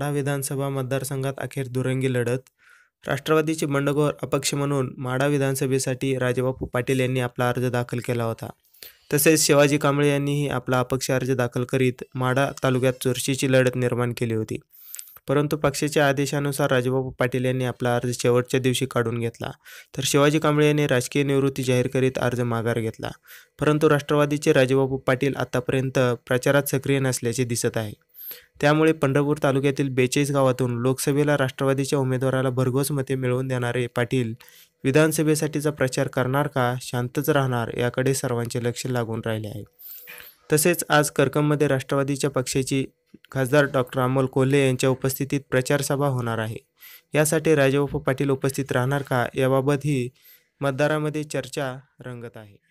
माढा विधानसभा मतदारसंघात अखेर दुरंगी लढत राष्ट्रवादीचे बंडखोर अपक्ष म्हणून माढा विधानसभेसाठी राजेबापू पाटील यांनी आपला अर्ज दाखल केला होता तसेच शिवाजी कांबळे यांनीही आपला अपक्ष अर्ज दाखल करीत माढा तालुक्यात चुरशीची लढत निर्माण केली होती परंतु पक्षाच्या आदेशानुसार राजेबापू पाटील यांनी आपला अर्ज शेवटच्या दिवशी काढून घेतला तर शिवाजी कांबळे यांनी राजकीय निवृत्ती जाहीर करीत अर्ज माघार घेतला परंतु राष्ट्रवादीचे राजेबापू पाटील आतापर्यंत प्रचारात सक्रिय नसल्याचे दिसत आहे त्यामुळे पंढरपूर तालुक्यातील बेचाळीस गावातून लोकसभेला राष्ट्रवादीच्या उमेदवाराला भरघोस मते मिळवून देणारे पाटील विधानसभेसाठीचा प्रचार करणार का शांतच राहणार याकडे सर्वांचे लक्ष लागून राहिले आहे तसेच आज करकममध्ये राष्ट्रवादीच्या पक्षाची खासदार डॉक्टर अमोल कोल्हे यांच्या उपस्थितीत प्रचारसभा होणार आहे यासाठी राजबापू पाटील उपस्थित राहणार का याबाबतही मतदारामध्ये चर्चा रंगत आहे